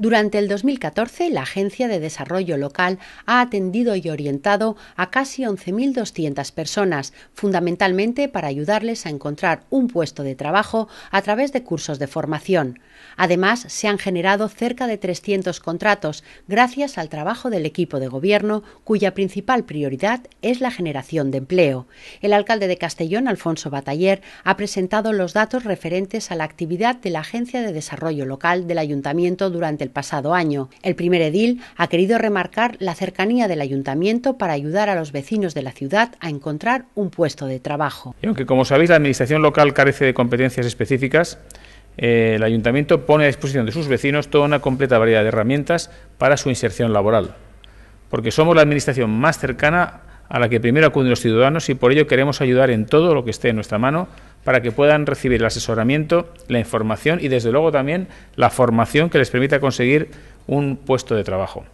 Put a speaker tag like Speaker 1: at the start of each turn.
Speaker 1: Durante el 2014, la Agencia de Desarrollo Local ha atendido y orientado a casi 11.200 personas, fundamentalmente para ayudarles a encontrar un puesto de trabajo a través de cursos de formación. Además, se han generado cerca de 300 contratos gracias al trabajo del equipo de gobierno, cuya principal prioridad es la generación de empleo. El alcalde de Castellón, Alfonso Bataller, ha presentado los datos referentes a la actividad de la Agencia de Desarrollo Local del Ayuntamiento durante el pasado año. El primer edil ha querido remarcar la cercanía del ayuntamiento para ayudar a los vecinos de la ciudad a encontrar un puesto de trabajo.
Speaker 2: Y aunque, como sabéis, la administración local carece de competencias específicas, eh, el ayuntamiento pone a disposición de sus vecinos toda una completa variedad de herramientas para su inserción laboral, porque somos la administración más cercana a la que primero acuden los ciudadanos y por ello queremos ayudar en todo lo que esté en nuestra mano para que puedan recibir el asesoramiento, la información y desde luego también la formación que les permita conseguir un puesto de trabajo.